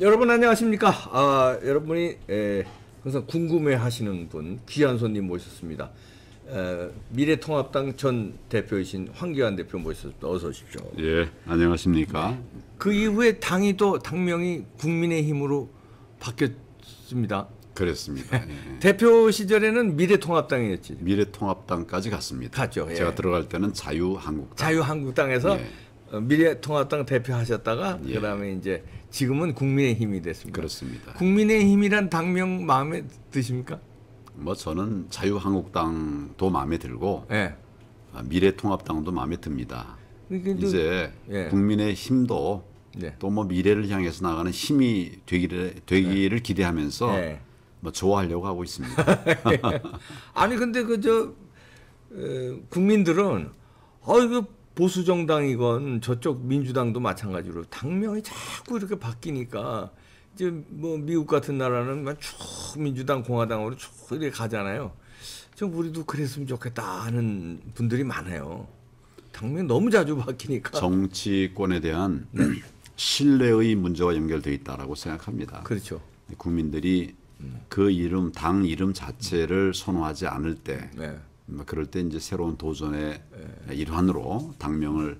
여러분 안녕하십니까? 아, 여러분이 에, 예, 항상 궁금해하시는 분 귀한 손님 모셨습니다. 에, 미래통합당 전 대표이신 황교안 대표 모셨습니다. 어서 오십시오. 예, 안녕하십니까? 그 이후에 당이 또 당명이 국민의힘으로 바뀌었습니다. 그랬습니다. 예. 대표 시절에는 미래통합당이었지. 미래통합당까지 갔습니다. 갔죠. 예. 제가 들어갈 때는 자유한국당. 자유한국당에서 예. 미래통합당 대표하셨다가 예. 그다음에 이제 지금은 국민의힘이 됐습니다. 그렇습니다. 국민의힘이란 당명 마음에 드십니까? 뭐 저는 자유한국당도 마음에 들고 네. 미래통합당도 마음에 듭니다. 그러 그러니까 이제 네. 예. 국민의힘도 네. 예. 또뭐 미래를 향해서 나가는 힘이 되기를, 되기를 기대하면서 뭐 좋아하려고 하고 있습니다. 아니 근데 그저 어, 국민들은 어 이거 보수 정당이건 저쪽 민주당도 마찬가지로 당명이 자꾸 이렇게 바뀌니까 이제 뭐 미국 같은 나라는 쭉 민주당 공화당으로 쭉 이렇게 가잖아요. 좀 우리도 그랬으면 좋겠다 하는 분들이 많아요. 당명 너무 자주 바뀌니까 정치권에 대한 네. 신뢰의 문제와 연결돼 있다라고 생각합니다. 그렇죠. 국민들이 음. 그 이름 당 이름 자체를 선호하지 않을 때 네. 뭐 그럴 때 이제 새로운 도전의 네. 일환으로 당명을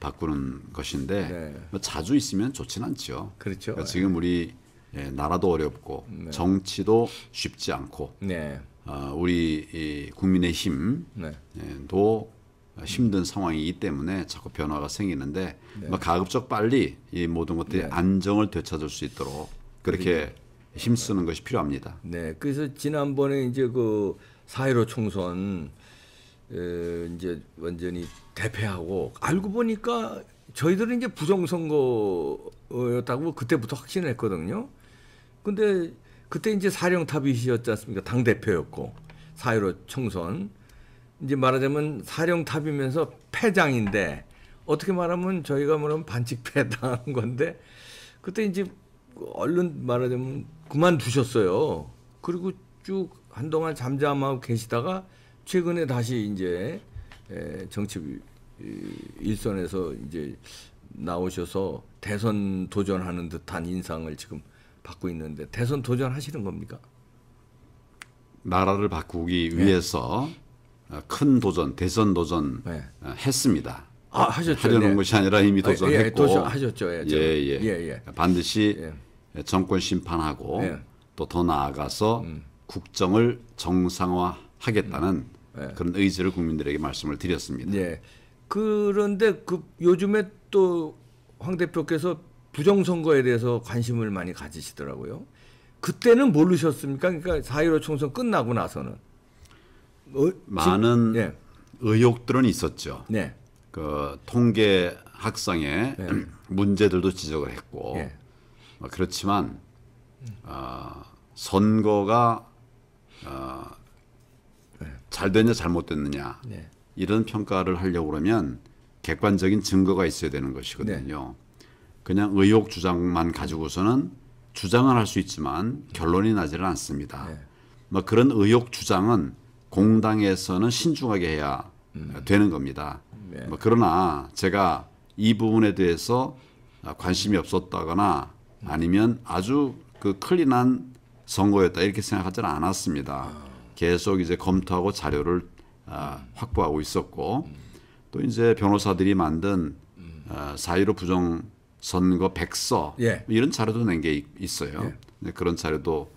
바꾸는 것인데 네. 뭐 자주 있으면 좋진 않죠. 그렇죠. 그러니까 예. 지금 우리 예, 나라도 어렵고 네. 정치도 쉽지 않고 네. 어, 우리 국민의힘도 네. 예, 힘든 상황이기 때문에 자꾸 변화가 생기는데 네. 뭐 가급적 빨리 이 모든 것들이 네. 안정을 되찾을 수 있도록 그렇게 그렇죠. 힘쓰는 것이 필요합니다. 네, 그래서 지난번에 이제 그 사1로 총선 에, 이제 완전히 대패하고 알고 보니까 저희들은 이제 부정선거였다고 그때부터 확신했거든요. 근데 그때 이제 사령탑이셨지 않습니까? 당대표였고, 사1로 총선. 이제 말하자면 사령탑이면서 패장인데, 어떻게 말하면 저희가 뭐면 반칙패 당한 건데, 그때 이제 얼른 말하자면 그만두셨어요. 그리고 쭉 한동안 잠잠하고 계시다가 최근에 다시 이제 정치 일선에서 이제 나오셔서 대선 도전하는 듯한 인상을 지금 받고 있는데 대선 도전하시는 겁니까? 나라를 바꾸기 네. 위해서 어, 큰 도전, 대선 도전 네. 어, 했습니다. 아, 하셨죠. 하려는 네. 것이 아니라 이미 아, 예, 예, 도전했고 예, 하셨죠. 예, 예, 예, 예, 반드시 정권 심판하고 또 더 나아가서 음. 국정을 정상화하겠다는 음. 네. 그런 의지를 국민들에게 말씀을 드렸습니다. 네. 그런데 그 요즘에 또 황 대표께서 부정선거에 대해서 관심을 많이 가지시더라고요. 그때는 모르셨습니까? 그러니까 4.15 총선 끝나고 나서는. 어, 많은 네. 의혹들은 있었죠. 네. 그 통계 학상의 네. 문제들도 지적을 했고 예. 뭐 그렇지만 어, 선거가 어, 아, 네. 잘 됐냐 잘못 됐느냐 네. 이런 평가를 하려고 그러면 객관적인 증거가 있어야 되는 것이거든요. 네. 그냥 의혹 주장만 가지고서는 주장을 할 수 있지만 결론이 나지는 않습니다. 네. 뭐 그런 의혹 주장은 공당에서는 신중하게 해야 음. 되는 겁니다. 네. 뭐 그러나 제가 이 부분에 대해서 관심이 없었다거나 아니면 아주 그 클린한 선거였다 이렇게 생각하지는 않았습니다. 계속 이제 검토하고 자료를 어, 확보하고 있었고 또 이제 변호사들이 만든 어, 아, 사유로 부정 선거 백서 예. 뭐 이런 자료도 낸 게 있어요. 예. 네, 그런 자료도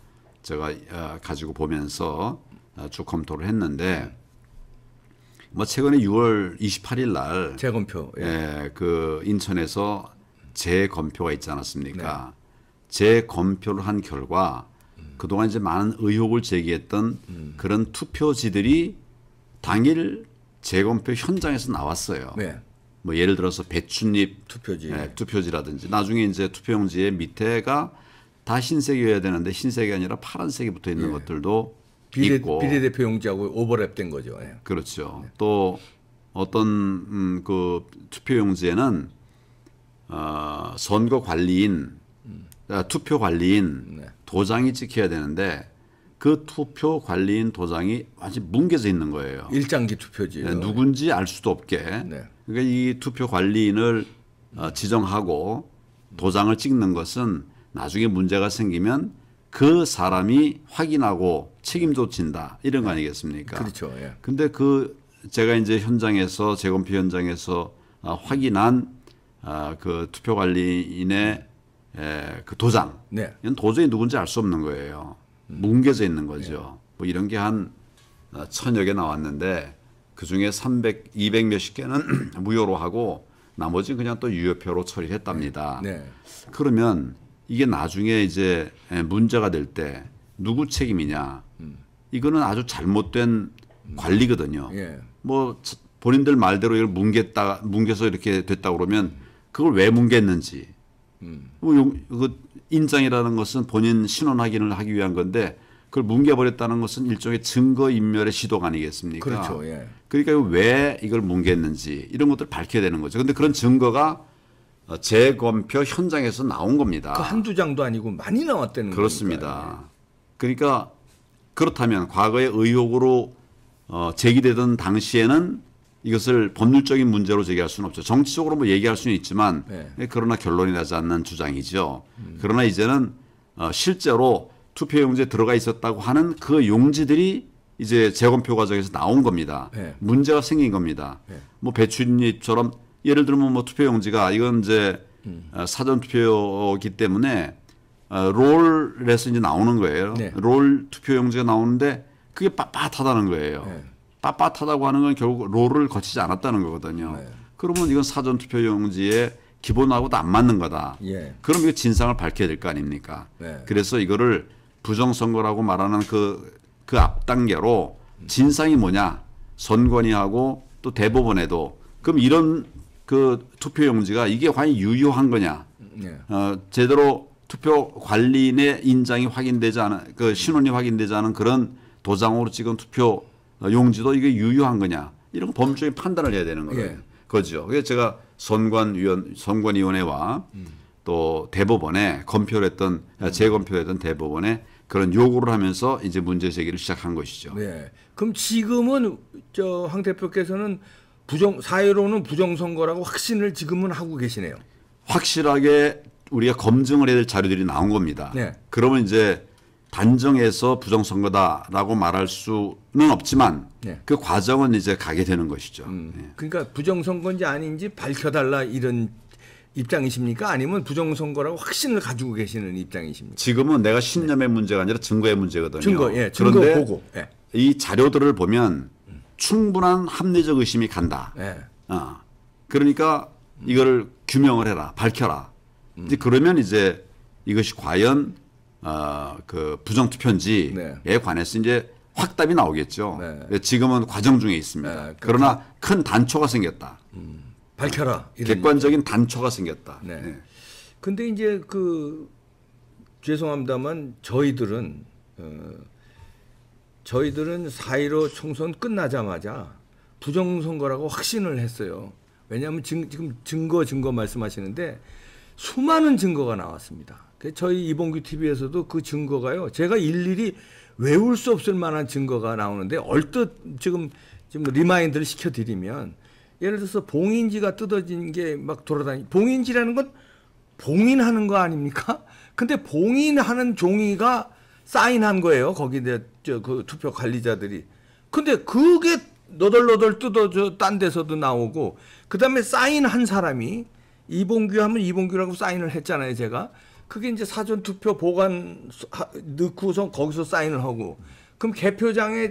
제가 어, 가지고 보면서 어, 쭉 검토를 했는데 뭐 최근에 6월 28일 날 재검표 예. 예. 그 인천에서 재검표가 있지 않았습니까? 네. 재검표를 한 결과 그동안 이제 많은 의혹을 제기했던 음. 그런 투표지들이 당일 재검표 현장에서 나왔어요. 네. 뭐 예를 들어서 배춧잎 투표지, 네, 투표지라든지 나중에 이제 투표용지의 밑에가 다 흰색이어야 되는데 흰색이 아니라 파란색이 붙어 있는 네. 것들도 비례, 있고 비례대표 용지하고 오버랩된 거죠. 예. 그렇죠. 네. 그렇죠. 또 어떤 음, 그 투표용지에는 어, 선거 관리인 어, 투표 관리인 네. 도장이 찍혀야 되는데 그 투표 관리인 도장이 완전 뭉개져 있는 거예요. 일장기 투표지. 네, 누군지 알 수도 없게. 네. 그러니까 이 투표 관리인을 어, 지정하고 도장을 찍는 것은 나중에 문제가 생기면 그 사람이 확인하고 책임도 진다 이런 거 아니겠습니까? 그렇죠. 예. 근데 그 제가 이제 현장에서 재검표 현장에서 어, 확인한 어, 그 투표 관리인의 예, 그 도장. 네. 이건 도저히 누군지 알 수 없는 거예요. 뭉개져 있는 거죠. 네. 뭐 이런 게한 어, 천여 개 나왔는데 그 중에 300, 200 몇 십 개는 무효로 하고 나머지는 그냥 또 유효표로 처리 했답니다. 예. 네. 그러면 이게 나중에 이제 예, 문제가 될 때 누구 책임이냐. 음. 이거는 아주 잘못된 음. 관리거든요. 예. 뭐 본인들 말대로 이걸 뭉갰다 뭉개서 이렇게 됐다 그러면 그걸 왜 뭉갰는지 음. 그 인장이라는 것은 본인 신원 확인을 하기 위한 건데 그걸 뭉개버렸다는 것은 일종의 증거 인멸의 시도가 아니겠습니까? 그렇죠. 예. 그러니까 왜 이걸 뭉갰는지 이런 것들을 밝혀야 되는 거죠. 그런데 그런 증거가 어, 재검표 현장에서 나온 겁니다. 그 한두 장도 아니고 많이 나왔다는 거죠. 그렇습니다. 예. 그러니까 그렇다면 과거의 의혹으로 어, 제기되던 당시에는 이것을 법률적인 문제로 제기할 수는 없죠. 정치적으로 뭐 얘기할 수는 있지만 네. 예, 그러나 결론이 나지 않는 주장이죠. 음. 그러나 이제는 어, 실제로 투표용지에 들어가 있었다고 하는 그 용지들이 이제 재검표 과정에서 나온 겁니다. 네. 문제가 생긴 겁니다. 네. 뭐 배추잎처럼 예를 들면 뭐 투표용지가 이건 이제 음. 어, 사전 투표기 때문에 어, 롤에서 이제 나오는 거예요. 네. 롤 투표용지가 나오는데 그게 빳빳하다는 거예요. 네. 빳빳하다고 하는 건 결국 롤을 거치지 않았다는 거거든요. 네. 그러면 이건 사전투표용지에 기본하고도 안 맞는 거다. 예. 그럼 이거 진상을 밝혀야 될 거 아닙니까? 네. 그래서 이거를 부정선거라고 말하는 그, 그 앞 단계로 진상이 뭐냐 선관위하고 또 대법원에도 그럼 이런 그 투표용지가 이게 과연 유효한 거냐 네. 어, 제대로 투표 관리인의 인장이 확인되지 않은 그 신원이 확인되지 않은 그런 도장으로 찍은 투표 아, 용지도 이게 유효한 거냐 이런 거 범주의 판단을 해야 되는 거예요. 예. 죠 그래서 제가 선관위원 선관위원회와 음. 또 대법원에 검표했던 음. 아, 재검표했던 대법원에 그런 요구를 하면서 이제 문제 제기를 시작한 것이죠. 네. 그럼 지금은 저 황 대표께서는 부정 사회로는 부정 선거라고 확신을 지금은 하고 계시네요. 확실하게 우리가 검증을 해야 될 자료들이 나온 겁니다. 네. 그러면 이제 단정해서 부정선거다라고 말할 수는 없지만 네. 그 과정은 이제 가게 되는 것이죠. 음. 네. 그러니까 부정선거인지 아닌지 밝혀달라 이런 입장이십니까? 아니면 부정선거라고 확신을 가지고 계시는 입장이십니까? 지금은 내가 네. 신념의 네. 문제가 아니라 증거의 문제거든요. 증거, 예, 증거 그런데 보고. 예. 이 자료들을 보면 충분한 합리적 의심이 간다. 예. 어. 그러니까 이거 규명을 해라, 밝혀라. 음. 이제 그러면 이제 이것이 과연 어그 아, 부정 투표지에 인 네. 관해서 이제 확답이 나오겠죠. 네. 네 지금은 과정 중에 있습니다. 네, 그러니까 그러나 큰 단초가 생겼다. 음, 밝혀라. 객관적인 얘기. 단초가 생겼다. 네. 네. 근데 이제 그 죄송합니다만 저희들은 어, 저희들은 사일5 총선 끝나자마자 부정선거라고 확신을 했어요. 왜냐하면 증, 지금 증거 증거 말씀하시는데 수많은 증거가 나왔습니다. 그 저희 이봉규 TV에서도 그 증거가요. 제가 일일이 외울 수 없을 만한 증거가 나오는데 얼뜻 지금 지금 리마인드를 시켜드리면 예를 들어서 봉인지가 뜯어진 게 막 돌아다니 봉인지라는 건 봉인하는 거 아닙니까? 근데 봉인하는 종이가 사인한 거예요. 거기 내그 투표 관리자들이. 근데 그게 너덜너덜 뜯어져 딴 데서도 나오고 그다음에 사인한 사람이 이봉규 하면 이봉규라고 사인을 했잖아요, 제가. 그게 이제 사전 투표 보관 넣고서 거기서 사인을 하고 그럼 개표장에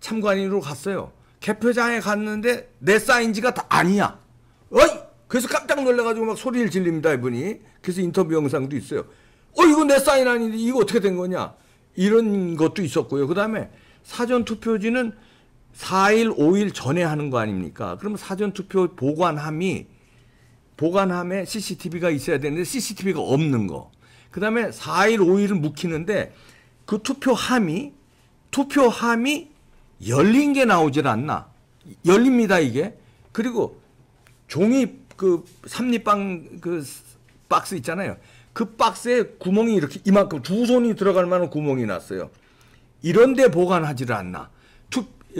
참관인으로 갔어요. 개표장에 갔는데 내 사인지가 다 아니야. 어이! 그래서 깜짝 놀래가지고 막 소리를 질립니다, 이분이. 그래서 인터뷰 영상도 있어요. 어, 이거 내 사인 아닌데 이거 어떻게 된 거냐? 이런 것도 있었고요. 그 다음에 사전 투표지는 4일, 5일 전에 하는 거 아닙니까? 그럼 사전 투표 보관함이 보관함에 CCTV가 있어야 되는데 CCTV가 없는 거. 그 다음에 4일, 5일은 묵히는데 그 투표함이, 투표함이 열린 게 나오질 않나. 열립니다, 이게. 그리고 종이 그삼립방그 박스 있잖아요. 그 박스에 구멍이 이렇게 이만큼 두 손이 들어갈 만한 구멍이 났어요. 이런데 보관하지를 않나.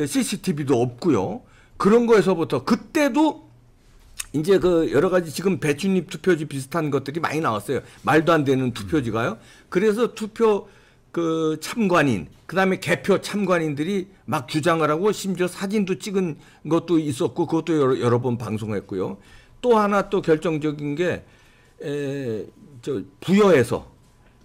CCTV도 없고요. 그런 거에서부터 그때도 이제 그 여러 가지 지금 배추잎 투표지 비슷한 것들이 많이 나왔어요. 말도 안 되는 투표지가요. 그래서 투표 그 참관인, 그 다음에 개표 참관인들이 막 주장을 하고 심지어 사진도 찍은 것도 있었고 그것도 여러, 여러 번 방송했고요. 또 하나 또 결정적인 게, 에, 저, 부여에서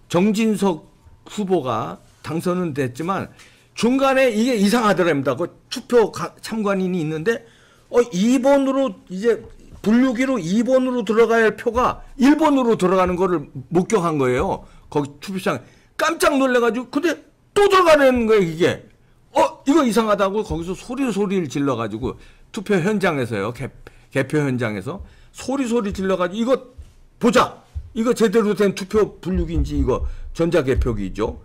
정진석 후보가 당선은 됐지만 중간에 이게 이상하더랍니다. 그 투표 참관인이 있는데 어 2번으로 이제 분류기로 2번으로 들어가야 할 표가 1번으로 들어가는 거를 목격한 거예요. 거기 투표장 깜짝 놀래가지고 근데 또 들어가는 거예요 이게. 어 이거 이상하다고 거기서 소리 소리를 질러가지고 투표 현장에서요 개, 개표 현장에서 소리 소리 질러가지고 이거 보자 이거 제대로 된 투표 분류기인지 이거 전자개표기죠.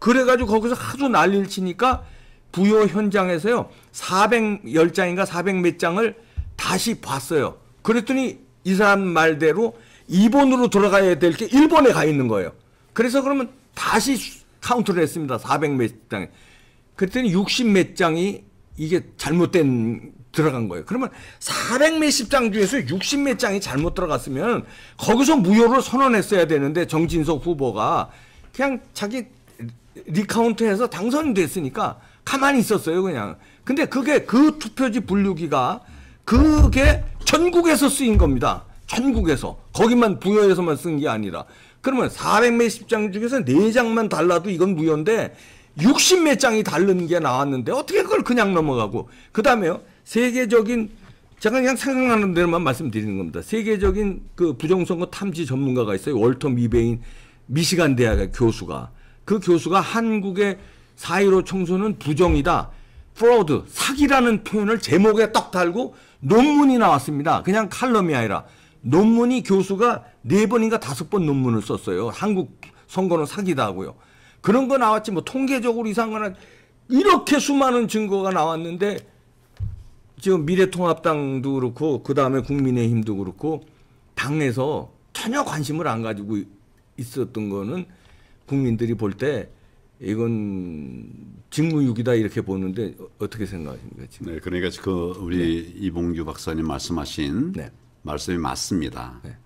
그래가지고 거기서 하도 난리를 치니까 부여 현장에서요 410장인가 400 몇 장을 다시 봤어요. 그랬더니 이 사람 말대로 일본으로 돌아가야 될게 일본에 가 있는 거예요. 그래서 그러면 다시 카운트를 했습니다. 400 몇 장. 에 그랬더니 60 몇 장이 이게 잘못된 들어간 거예요. 그러면 400몇십 장 중에서 60 몇 장이 잘못 들어갔으면 거기서 무효를 선언했어야 되는데 정진석 후보가 그냥 자기 리카운트해서 당선됐으니까 가만히 있었어요 그냥. 근데 그게 그 투표지 분류기가 그게 전국에서 쓰인 겁니다. 전국에서 거기만 부여해서만 쓴 게 아니라 그러면 400몇십 장 중에서 4장만 달라도 이건 무효인데 60몇 장이 다른 게 나왔는데 어떻게 그걸 그냥 넘어가고 그 다음에요 세계적인 제가 그냥 생각나는 대로만 말씀드리는 겁니다 세계적인 그 부정선거 탐지 전문가가 있어요 월터 미베인 미시간 대학의 교수가 그 교수가 한국의 4.15 청소는 부정이다 프로드 사기라는 표현을 제목에 떡 달고 논문이 나왔습니다. 그냥 칼럼이 아니라 논문이 교수가 네 번인가 다섯 번 논문을 썼어요. 한국 선거는 사기다 하고요. 그런 거 나왔지 뭐 통계적으로 이상한 이렇게 수많은 증거가 나왔는데 지금 미래통합당도 그렇고 그다음에 국민의힘도 그렇고 당에서 전혀 관심을 안 가지고 있었던 거는 국민들이 볼때 이건 직무유기다 이렇게 보는데 어떻게 생각하십니까 지금? 네, 그러니까 그 우리 네. 이봉규 박사님 말씀하신 네. 말씀이 맞습니다. 네.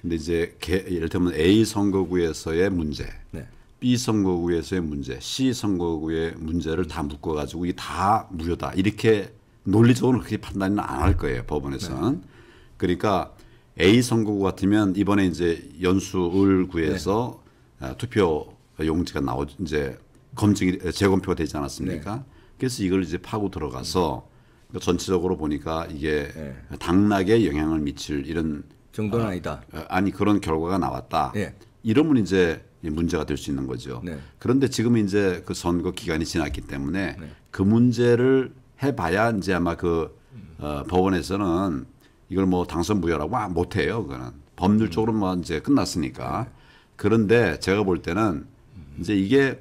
근데 이제 개, 예를 들면 A 선거구에서의 문제, 네. B 선거구에서의 문제, C 선거구의 문제를 다 묶어 가지고 이게 다 무효다 이렇게 논리적으로 그렇게 판단은 안 할 거예요 법원에서는. 네. 그러니까 A 선거구 같으면 이번에 이제 연수을구에서 네. 아, 투표 용지가 나오 이제 검증이 재검표가 되지 않았습니까? 네. 그래서 이걸 이제 파고 들어가서 그 전체적으로 보니까 이게 네. 당락에 영향을 미칠 이런 정도는 어, 아니다. 아, 아니 그런 결과가 나왔다. 네. 이러면 이제 문제가 될 수 있는 거죠. 네. 그런데 지금 이제 그 선거 기간이 지났기 때문에 네. 그 문제를 해봐야 이제 아마 그 어, 법원에서는 이걸 뭐 당선 무효라고 못해요. 그거는 법률적으로만 음. 이제 끝났으니까. 네. 그런데 제가 볼 때는 이제 이게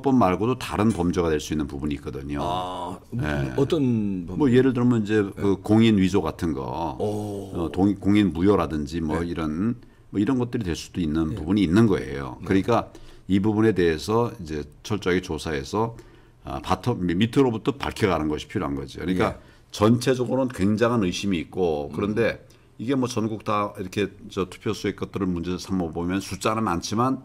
선거법 말고도 다른 범죄가 될 수 있는 부분이 있거든요. 아, 네. 어떤 범죄? 뭐 예를 들면 이제 그 네. 그 공인 위조 같은 거, 어, 동, 공인 무효라든지 뭐 네. 이런 뭐 이런 것들이 될 수도 있는 네. 부분이 있는 거예요. 네. 그러니까 이 부분에 대해서 이제 철저하게 조사해서 아, 바텀 밑으로부터 밝혀가는 것이 필요한 거죠. 그러니까 네. 전체적으로는 굉장한 의심이 있고 그런데 음. 이게 뭐 전국 다 이렇게 저 투표 수의 것들을 문제 삼아 보면 숫자는 많지만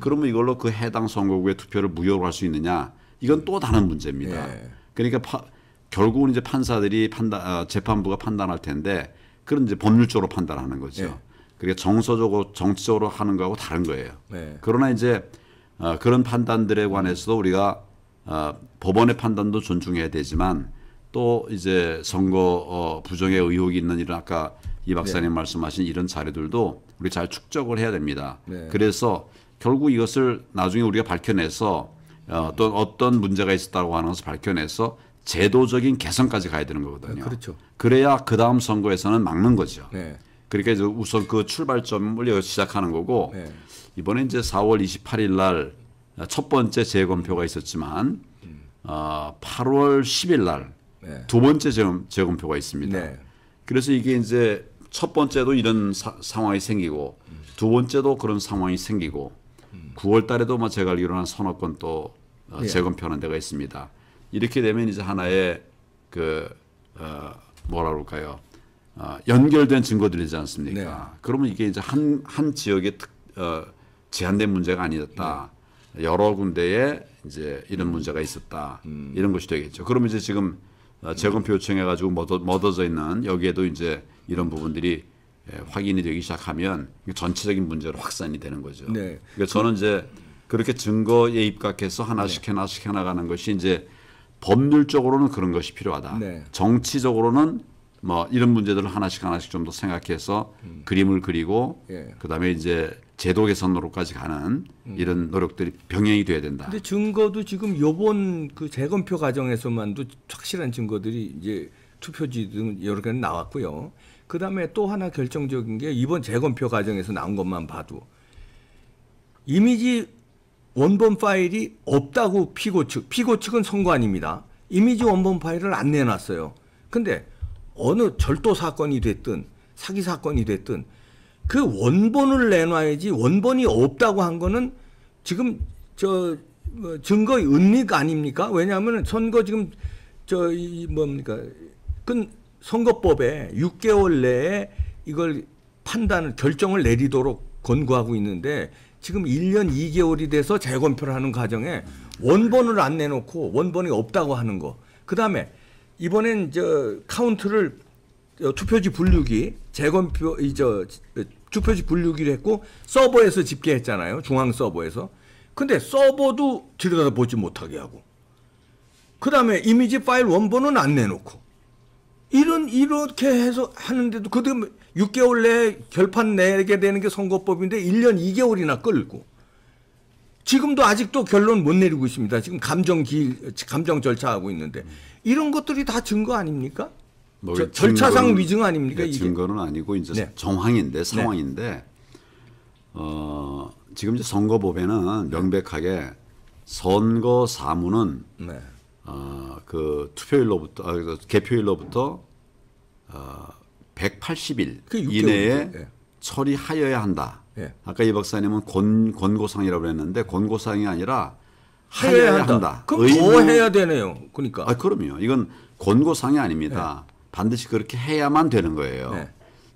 그러면 이걸로 그 해당 선거구의 투표를 무효로 할 수 있느냐? 이건 또 다른 문제입니다. 네. 그러니까 파, 결국은 이제 판사들이 판단 아, 재판부가 판단할 텐데 그런 이제 법률적으로 판단하는 거죠. 네. 그게 정서적으로 정치적으로 하는 거하고 다른 거예요. 네. 그러나 이제 어, 그런 판단들에 관해서도 우리가 어, 법원의 판단도 존중해야 되지만 또 이제 선거 어, 부정의 의혹이 있는 이런 아까 이 박사님 네. 말씀하신 이런 자료들도 우리 잘 축적을 해야 됩니다. 네. 그래서 결국 이것을 나중에 우리가 밝혀내서 어, 또 어떤 문제가 있었다고 하는 것을 밝혀내서 제도적인 개선까지 가야 되는 거거든요. 네, 그렇죠. 그래야 그 다음 선거에서는 막는 거죠. 네. 그러니까 이제 우선 그 출발점을 시작하는 거고 네. 이번에 이제 4월 28일 날 첫 번째 재검표가 있었지만 음. 어, 8월 10일 날 두 번째 재검, 재검표가 있습니다. 네. 그래서 이게 이제 첫 번째도 이런 사, 상황이 생기고 두 번째도 그런 상황이 생기고 9월 달에도 뭐 제가 알기로는 한 서너 건또 어, 예. 재검표하는 데가 있습니다. 이렇게 되면 이제 하나의 그 어, 뭐라 그럴까요? 어, 연결된 증거들이지 않습니까? 네. 그러면 이게 이제 한, 한 지역에 특, 어, 제한된 문제가 아니었다. 네. 여러 군데에 이제 이런 문제가 있었다. 음. 이런 것이 되겠죠. 그러면 이제 지금 어, 재검표 요청해가지고 멎어, 져 있는 여기에도 이제 이런 부분들이 예, 확인이 되기 시작하면 전체적인 문제로 확산이 되는 거죠. 네. 그러니까 저는 이제 그렇게 증거에 입각해서 하나씩 네. 하나씩 해나가는 것이 이제 법률적으로는 그런 것이 필요하다. 네. 정치적으로는 뭐 이런 문제들을 하나씩 하나씩 좀 더 생각해서 음. 그림을 그리고 예. 그다음에 이제 제도 개선으로까지 가는 음. 이런 노력들이 병행이 돼야 된다. 근데 증거도 지금 요번 그 재검표 과정에서만도 확실한 증거들이 이제 투표지 등 여러 개는 나왔고요. 그 다음에 또 하나 결정적인 게 이번 재검표 과정에서 나온 것만 봐도 이미지 원본 파일이 없다고 피고 측, 피고 측은 선관입니다. 이미지 원본 파일을 안 내놨어요. 근데 어느 절도 사건이 됐든 사기 사건이 됐든 그 원본을 내놔야지 원본이 없다고 한 거는 지금 저 뭐 증거의 은닉 아닙니까? 왜냐하면 선거 지금 저이 뭡니까? 끈 선거법에 6개월 내에 이걸 판단을 결정을 내리도록 권고하고 있는데 지금 1년 2개월이 돼서 재검표를 하는 과정에 원본을 안 내놓고 원본이 없다고 하는 거. 그다음에 이번엔 저 카운트를 어, 투표지 분류기 재검표 이 저 투표지 분류기를 했고 서버에서 집계했잖아요. 중앙 서버에서. 근데 서버도 들여다보지 못하게 하고. 그다음에 이미지 파일 원본은 안 내놓고. 이런 이렇게 해서 하는데도 그때음 6개월 내에 결판 내게 되는 게 선거법인데 1년 2개월이나 끌고 지금도 아직도 결론 못 내리고 있습니다. 지금 감정 기 감정 절차하고 있는데 이런 것들이 다 증거 아닙니까? 뭐 저, 증거는, 절차상 위증 아닙니까? 네, 이게? 증거는 아니고 이제 네. 정황인데 네. 상황인데 네. 어, 지금 이제 선거법에는 네. 명백하게 선거 사무는 네. 어, 그 투표일로부터 아, 그 개표일로부터 어, 180일 이내에 네. 처리하여야 한다. 네. 아까 이 박사님은 권, 권고상이라고 그랬는데 권고상이 아니라 하여야 한다. 한다. 그럼 의더 해야 되네요. 그러니까. 아, 그럼요. 이건 권고상이 아닙니다. 네. 반드시 그렇게 해야만 되는 거예요. 네.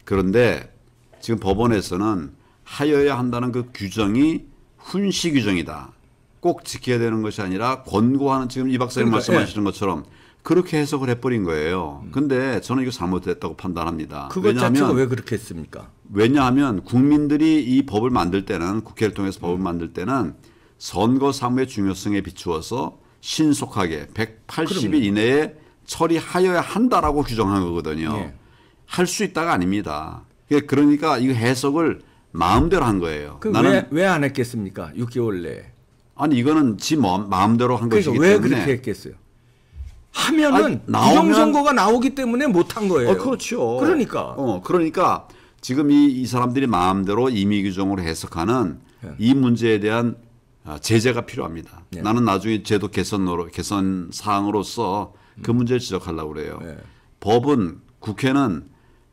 그런데 지금 법원에서는 하여야 한다는 그 규정이 훈시 규정이다. 꼭 지켜야 되는 것이 아니라 권고하는 지금 이 박사님 그러니까, 말씀하시는 것처럼 그렇게 해석을 해버린 거예요. 음. 근데 저는 이거 잘못됐다고 판단합니다. 그것 왜냐하면, 왜 그렇게 했습니까? 왜냐하면 국민들이 이 법을 만들 때는 국회를 통해서 법을 음. 만들 때는 선거 사무의 중요성에 비추어서 신속하게 180일 그럼요. 이내에 처리하여야 한다라고 규정한 거거든요. 예. 할수 있다가 아닙니다. 그러니까, 그러니까 이 해석을 마음대로 한 거예요. 그 나는 왜 안 했겠습니까? 6개월 내에. 아니 이거는 지 뭐, 마음대로 한 그러니까 것이기 때문에 왜 그렇게 했겠어요? 하면은 나오면... 부정선거가 나오기 때문에 못한 거예요. 어, 그렇죠. 그러니까. 어, 그러니까 지금 이, 이 사람들이 마음대로 임의 규정으로 해석하는 예. 이 문제에 대한 아, 제재가 필요합니다. 예. 나는 나중에 제도 개선으로 개선 사항으로서 음. 그 문제를 지적하려고 그래요. 예. 법은 국회는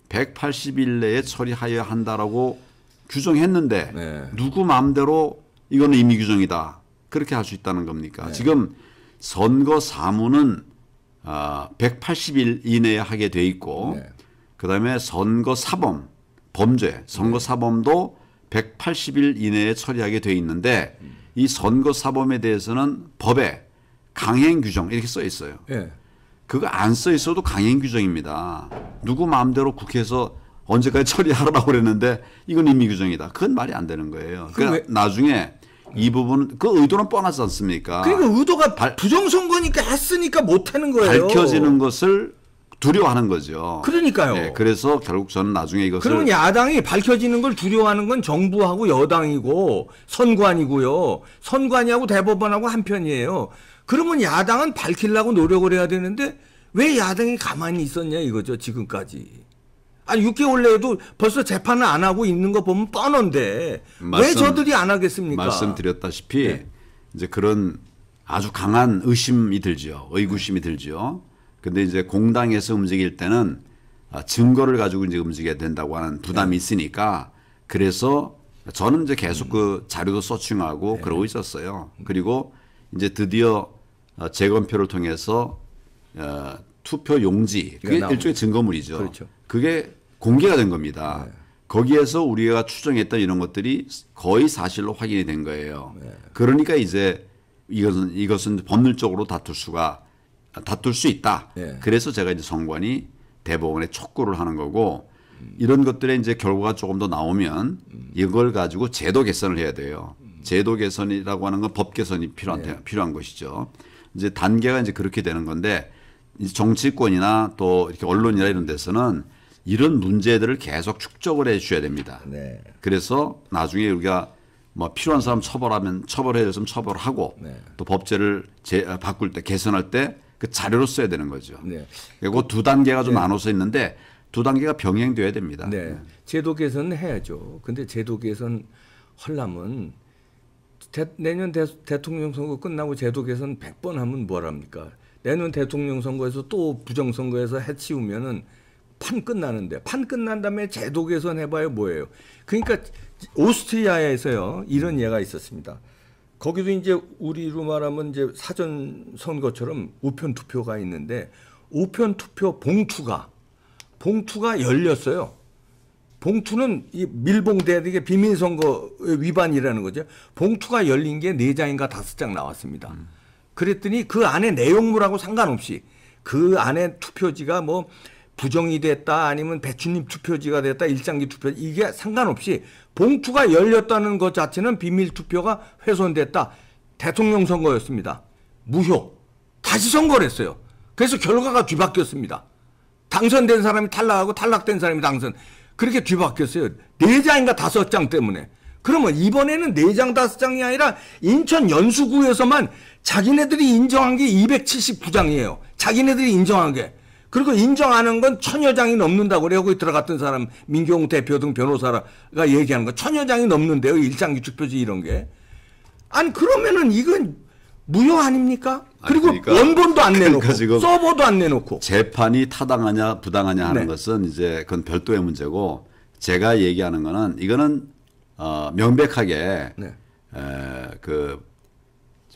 180일 내에 처리하여야 한다라고 규정했는데 예. 누구 마음대로 이거는 임의 규정이다. 그렇게 할 수 있다는 겁니까? 예. 지금 선거 사무는 아, 180일 이내에 하게 돼 있고 네. 그다음에 선거 사범 범죄 선거 네. 사범도 180일 이내에 처리하게 돼 있는데 음. 이 선거 사범에 대해서는 법에 강행 규정 이렇게 써 있어요. 네. 그거 안 써 있어도 강행 규정입니다. 누구 마음대로 국회에서 언제까지 처리하라고 그랬는데 이건 임의 규정이다. 그건 말이 안 되는 거예요. 그러니까 나중에 이 부분은 그 의도는 뻔하지 않습니까? 그러니까 의도가 발, 부정선거니까 했으니까 못하는 거예요. 밝혀지는 것을 두려워하는 거죠. 그러니까요. 네, 그래서 결국 저는 나중에 이것을 그러면 야당이 밝혀지는 걸 두려워하는 건 정부하고 여당이고 선관이고요. 선관위하고 대법원하고 한편이에요. 그러면 야당은 밝히려고 노력을 해야 되는데 왜 야당이 가만히 있었냐 이거죠 지금까지. 아니 6개월 내에도 벌써 재판을 안 하고 있는 거 보면 뻔한데 말씀, 왜 저들이 안 하겠습니까? 말씀드렸다시피 네. 이제 그런 아주 강한 의심이 들지요. 의구심이 들지요. 근데 이제 공당에서 움직일 때는 아, 증거를 가지고 이제 움직여야 된다고 하는 부담이 네. 있으니까 그래서 저는 이제 계속 그 자료도 서칭하고 네. 그러고 있었어요. 그리고 이제 드디어 어, 재검표를 통해서 어, 투표 용지 그게 일종의 증거물이죠. 그렇죠. 그게 공개가 된 겁니다. 네. 거기에서 우리가 추정했던 이런 것들이 거의 사실로 확인이 된 거예요. 네. 그러니까 이제 이것은 이것은 법률적으로 다툴 수가 다툴 수 있다. 네. 그래서 제가 이제 선관위 대법원에 촉구를 하는 거고 음. 이런 것들의 이제 결과가 조금 더 나오면 음. 이걸 가지고 제도 개선을 해야 돼요. 음. 제도 개선이라고 하는 건 법 개선이 필요한 네. 필요한 것이죠. 이제 단계가 이제 그렇게 되는 건데 정치권이나 또 이렇게 언론이나 이런 데서는 이런 문제들을 계속 축적을 해 주셔야 됩니다. 네. 그래서 나중에 우리가 뭐 필요한 사람 처벌하면 처벌해줬으면 처벌하고 네. 또 법제를 제, 아, 바꿀 때 개선할 때 그 자료로 써야 되는 거죠. 네. 그리고 두 단계가 좀 네. 나눠서 있는데 두 단계가 병행돼야 됩니다. 네. 네. 제도 개선 해야죠. 근데 제도 개선 헐라면 내년 대, 통령 선거 끝나고 제도 개선 100번 하면 뭐랍니까? 내년 대통령 선거에서 또 부정선거에서 해치우면은 판 끝나는데 판 끝난 다음에 제도 개선해봐야 뭐예요. 그러니까 오스트리아에서요 이런 예가 있었습니다. 거기도 이제 우리로 말하면 이제 사전 선거처럼 우편 투표가 있는데 우편 투표 봉투가 봉투가 열렸어요. 봉투는 이밀봉돼야 되게 비밀 선거 위반이라는 거죠. 봉투가 열린 게 네 장인가 다섯 장 나왔습니다. 음. 그랬더니 그 안에 내용물하고 상관없이 그 안에 투표지가 뭐 부정이 됐다 아니면 배추님 투표지가 됐다 일장기 투표 이게 상관없이 봉투가 열렸다는 것 자체는 비밀 투표가 훼손됐다 대통령 선거였습니다 무효 다시 선거를 했어요 그래서 결과가 뒤바뀌었습니다 당선된 사람이 탈락하고 탈락된 사람이 당선 그렇게 뒤바뀌었어요 네 장인가 다섯 장 때문에 그러면 이번에는 네 장 다섯 장이 아니라 인천 연수구에서만 자기네들이 인정한 게 279장이에요 자기네들이 인정한 게 그리고 인정하는 건 천여 장이 넘는다고 그래. 여기 들어갔던 사람, 민경 대표 등 변호사가 얘기하는 거 천여 장이 넘는데요. 일장 규축표지 이런 게. 아니, 그러면은 이건 무효 아닙니까? 그리고 그러니까, 원본도 안 내놓고 그러니까 서버도 안 내놓고 재판이 타당하냐 부당하냐 하는 네. 것은 이제 그건 별도의 문제고 제가 얘기하는 거는 이거는 어, 명백하게 네. 에, 그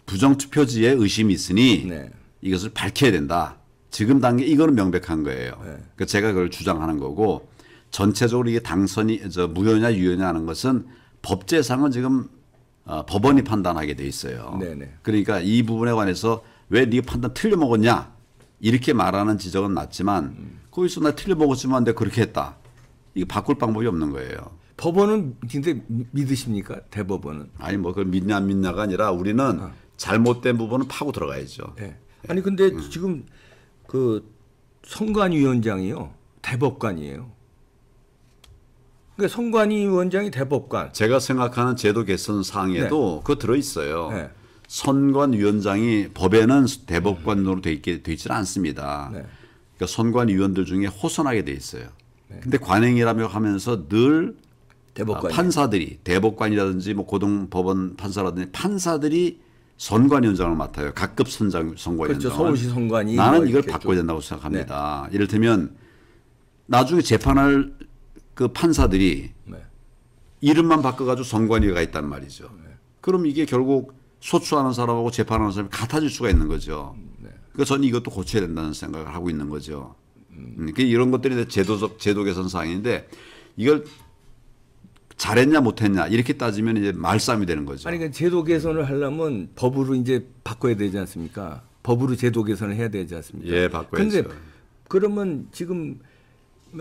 부정 투표지에 의심이 있으니 네. 이것을 밝혀야 된다. 지금 단계 이거는 명백한 거예요. 네. 그러니까 제가 그걸 주장하는 거고 전체적으로 이게 당선이 저 무효냐 유효냐 하는 것은 법제상은 지금 어, 법원이 판단하게 돼 있어요. 네네. 네. 그러니까 이 부분에 관해서 왜 네 판단 틀려 먹었냐 이렇게 말하는 지적은 맞지만 음. 거기서 나 틀려 먹었지만 내가 그렇게 했다. 이거 바꿀 방법이 없는 거예요. 법원은 근데 믿으십니까 대법원은? 아니 뭐 그걸 믿냐 안 믿냐가 아니라 우리는 아. 잘못된 부분은 파고 들어가야죠. 네. 아니 근데 음. 지금 그 선관위원장이요 대법관이에요. 그러니까 선관위원장이 대법관. 제가 생각하는 제도 개선 사항에도 네. 그 들어 있어요. 네. 선관위원장이 법에는 대법관으로 돼 있게 돼 있지는 않습니다. 네. 그러니까 선관위원들 중에 호선하게 돼 있어요. 네. 근데 관행이라며 하면서 늘 대법관 판사들이 대법관이라든지 뭐 고등법원 판사라든지 판사들이 선관 위원장을 맡아요. 각급 선장 선관 위원장. 그렇죠. 서울시 선관이 나는 뭐 이걸 바꿔야 된다고 생각합니다. 네. 이를테면 나중에 재판할 그 판사들이 네. 이름만 바꿔가지고 선관위가 있단 말이죠. 네. 그럼 이게 결국 소추하는 사람하고 재판하는 사람이 같아질 수가 있는 거죠. 음, 네. 그러니까 저는 이것도 고쳐야 된다는 생각을 하고 있는 거죠. 음. 그러니까 이런 것들이 제도적 제도 개선 사항인데 이걸 잘했냐 못했냐 이렇게 따지면 이제 말싸움이 되는 거죠. 아니 그러니까 제도 개선을 하려면 법으로 이제 바꿔야 되지 않습니까? 법으로 제도 개선을 해야 되지 않습니까? 예, 바꿔야죠. 근데 그러면 지금 어,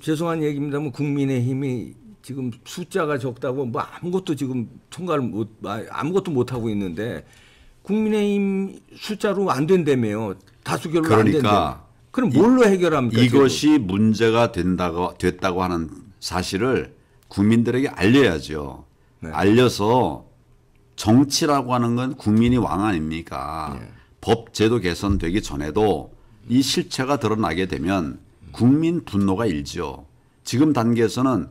죄송한 얘기입니다만 국민의힘이 지금 숫자가 적다고 뭐 아무것도 지금 통과를 못 아, 아무것도 못 하고 있는데 국민의힘 숫자로 안 된다며요. 다수결로 그러니까 안 된다. 그럼 뭘로 이, 해결합니까? 이것이 제도? 문제가 된다고 됐다고 하는 사실을 국민들에게 알려야죠. 네. 알려서 정치라고 하는 건 국민이 왕 아닙니까? 네. 법 제도 개선되기 전에도 이 실체가 드러나게 되면 국민 분노가 일죠 지금 단계에서는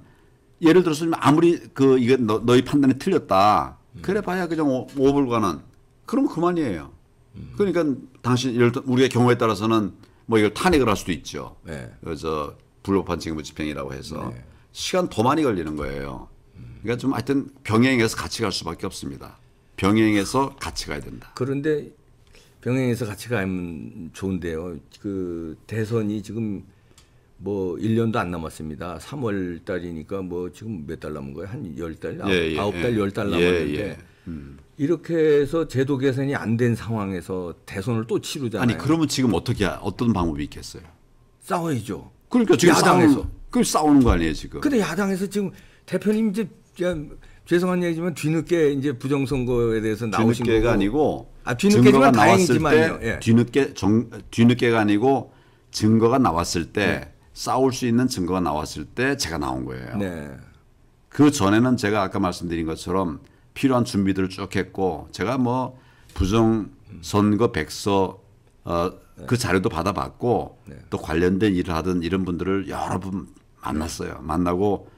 예를 들어서 아무리 그이거 너, 너희 판단이 틀렸다. 음. 그래 봐야 그냥 오, 오불과는 그럼 그만이에요. 음. 그러니까 당신 예를 들어 우리의 경우에 따라서는 뭐 이걸 탄핵을 할 수도 있죠. 네. 그래서 불법한 징무 집행이라고 해서 네. 시간 더 많이 걸리는 거예요. 그러니까 좀 하여튼 병행해서 같이 갈 수밖에 없습니다. 병행해서 같이 가야 된다. 그런데 병행해서 같이 가면 좋은데요. 그 대선이 지금 뭐 1년도 안 남았습니다. 3월 달이니까 뭐 지금 몇 달 남은 거예요? 한 10달? 예, 예, 9달, 예. 10달 예, 남았는데 예, 음. 이렇게 해서 제도 개선이 안 된 상황에서 대선을 또 치르잖아요. 아니 그러면 지금 어떻게 어떤 방법이 있겠어요? 싸워야죠. 그러니까 지금 야당에서. 싸움. 그 싸우는 거 아니에요 지금? 근데 야당에서 지금 대표님 이제 죄송한 얘기지만 뒤늦게 이제 부정선거에 대해서 나오신 뒤늦게가 거고. 아니고 아 뒤늦게지만 다행이 예. 뒤늦게 정, 뒤늦게가 아니고 증거가 나왔을 때 네. 싸울 수 있는 증거가 나왔을 때 제가 나온 거예요. 네. 그 전에는 제가 아까 말씀드린 것처럼 필요한 준비들을 쭉 했고 제가 뭐 부정 선거 백서 어그 자료도 받아봤고 네. 또 관련된 일을 하던 이런 분들을 여러 분 만났어요. 만나고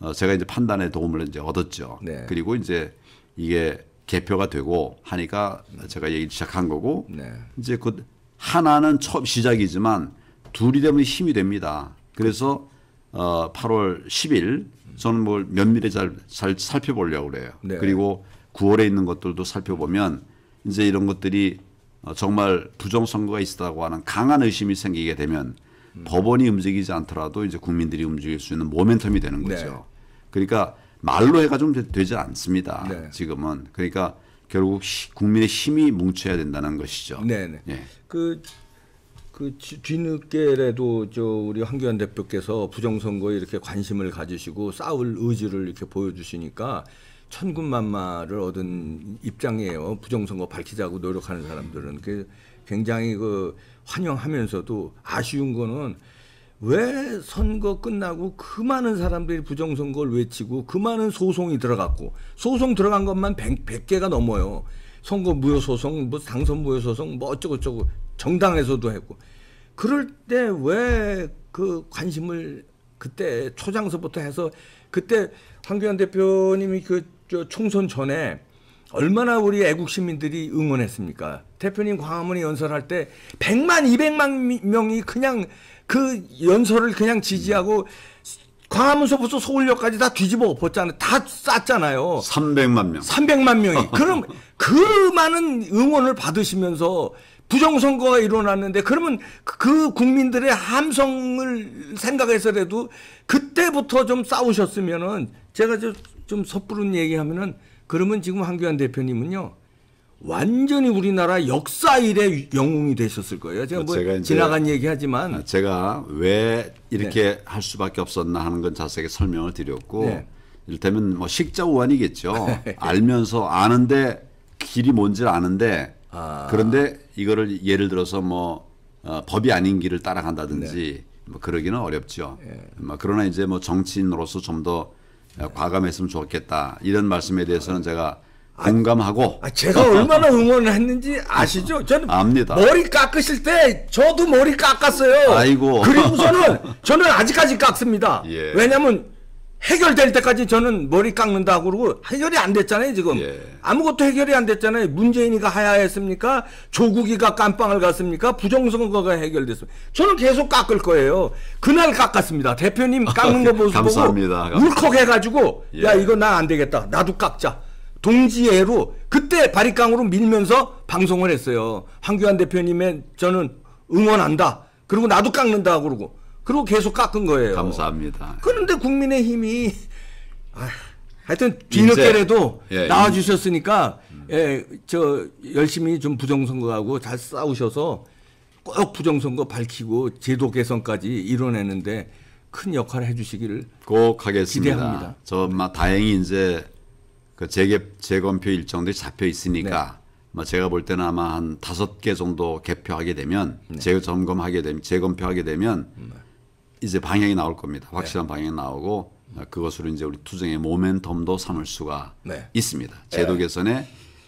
어 제가 이제 판단의 도움을 이제 얻었죠. 네. 그리고 이제 이게 개표가 되고 하니까 제가 얘기 시작한 거고 네. 이제 그 하나는 처음 시작이지만 둘이 되면 힘이 됩니다. 그래서 어 8월 10일 저는 뭘 면밀히 잘, 잘 살펴보려고 그래요. 네. 그리고 9월에 있는 것들도 살펴보면 이제 이런 것들이 어, 정말 부정선거가 있었다고 하는 강한 의심이 생기게 되면 법원이 움직이지 않더라도 이제 국민들이 움직일 수 있는 모멘텀이 되는 네. 거죠. 네. 그러니까 말로 해가 좀 되, 지 않습니다. 네. 지금은 그러니까 결국 시, 국민의 힘이 뭉쳐야 된다는 것이죠. 네네. 네. 예. 그그 그 뒤늦게라도 저 우리 황교안 대표께서 부정선거에 이렇게 관심을 가지시고 싸울 의지를 이렇게 보여주시니까 천군만마를 얻은 입장이에요. 부정선거 밝히자고 노력하는 사람들은 그 굉장히 그 환영하면서도 아쉬운 거는 왜 선거 끝나고 그 많은 사람들이 부정선거를 외치고 그 많은 소송이 들어갔고 소송 들어간 것만 100, 개가 넘어요. 선거 무효 소송, 뭐 당선 무효 소송, 뭐 어쩌고저쩌고 정당에서도 했고 그럴 때 왜 그 관심을 그때 초장서부터 해서 그때 황교안 대표님이 그 총선 전에 얼마나 우리 애국 시민들이 응원했습니까? 대표님 광화문에 연설할 때 100만, 200만 명이 그냥 그 연설을 그냥 지지하고 광화문서부터 서울역까지 다 뒤집어 엎었잖아요. 다 쌌잖아요. 300만 명. 300만 명이. 그럼 그 많은 응원을 받으시면서 부정선거가 일어났는데 그러면 그 국민들의 함성을 생각해서라도 그때부터 좀 싸우셨으면은 제가 좀 섣부른 얘기하면은 그러면 지금 황교안 대표님은요. 완전히 우리나라 역사 일의 영웅이 되셨을 거예요. 제가, 뭐 제가 지나간 얘기하지만 아, 제가 왜 이렇게 네. 할 수밖에 없었나 하는 건 자세하게 설명을 드렸고 네. 이를테면 뭐 식자우환이겠죠. 네. 알면서 아는데 길이 뭔지를 아는데 아. 그런데 이거를 예를 들어서 뭐 어, 법이 아닌 길을 따라간다든지 네. 뭐 그러기는 어렵죠. 예. 뭐 그러나 이제 뭐 정치인으로서 좀더 네. 과감했으면 좋겠다 이런 말씀에 대해서는 제가 공감하고 아, 제가 얼마나 응원을 했는지 아시죠? 저는 압니다. 머리 깎으실 때 저도 머리 깎았어요. 아이고. 그리고 저는 저는 아직까지 깎습니다. 예. 왜냐면 해결될 때까지 저는 머리 깎는다 그러고 해결이 안 됐잖아요 지금 예. 아무것도 해결이 안 됐잖아요 문재인이가 하야했습니까 조국이가 깜빵을 갔습니까 부정선거가 해결됐습니까 저는 계속 깎을 거예요 그날 깎았습니다 대표님 아, 깎는 거 보고 감사합니다. 울컥해가지고 예. 야 이거 나 안 되겠다 나도 깎자 동지애로 그때 바리깡으로 밀면서 방송을 했어요 황교안 대표님의 저는 응원한다 그리고 나도 깎는다 그러고 그리고 계속 깎은 거예요. 감사합니다. 그런데 예. 국민의힘이 아, 하여튼 뒤늦게라도 예, 예. 나와주셨으니까 음. 예, 저 열심히 좀 부정선거하고 잘 싸우셔서 꼭 부정선거 밝히고 제도 개선까지 이뤄내는데 큰 역할을 해주시기를 꼭 하겠습니다. 기대합니다. 저 다행히 이제 그 재개 재검표 일정들이 잡혀 있으니까 네. 뭐 제가 볼 때는 아마 한 다섯 개 정도 개표하게 되면 네. 재점검하게 되면 재검표하게 되면 네. 이제 방향이 나올 겁니다. 네. 확실한 네. 방향이 나오고 그것으로 이제 우리 투쟁의 모멘텀도 삼을 수가 네. 있습니다. 네. 제도 개선의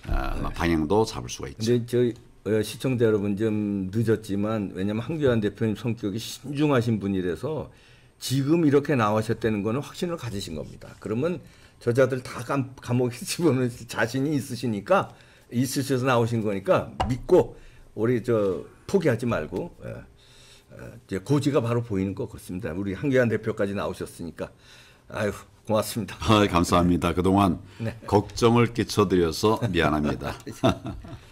어, 아, 네. 방향도 잡을 수가 있죠. 근데 저희 어, 시청자 여러분 좀 늦었지만 왜냐하면 한규환 대표님 성격이 신중하신 분이라서 지금 이렇게 나오셨다는 거는 확신을 가지신 겁니다. 그러면 저자들 다 감, 감옥에 집어넣을 자신이 있으시니까 있으셔서 나오신 거니까 믿고 우리 저 포기하지 말고 예. 어, 이제 고지가 바로 보이는 것 같습니다. 우리 한기환 대표까지 나오셨으니까 아유 고맙습니다. 아, 감사합니다. 그동안 네. 걱정을 끼쳐드려서 미안합니다.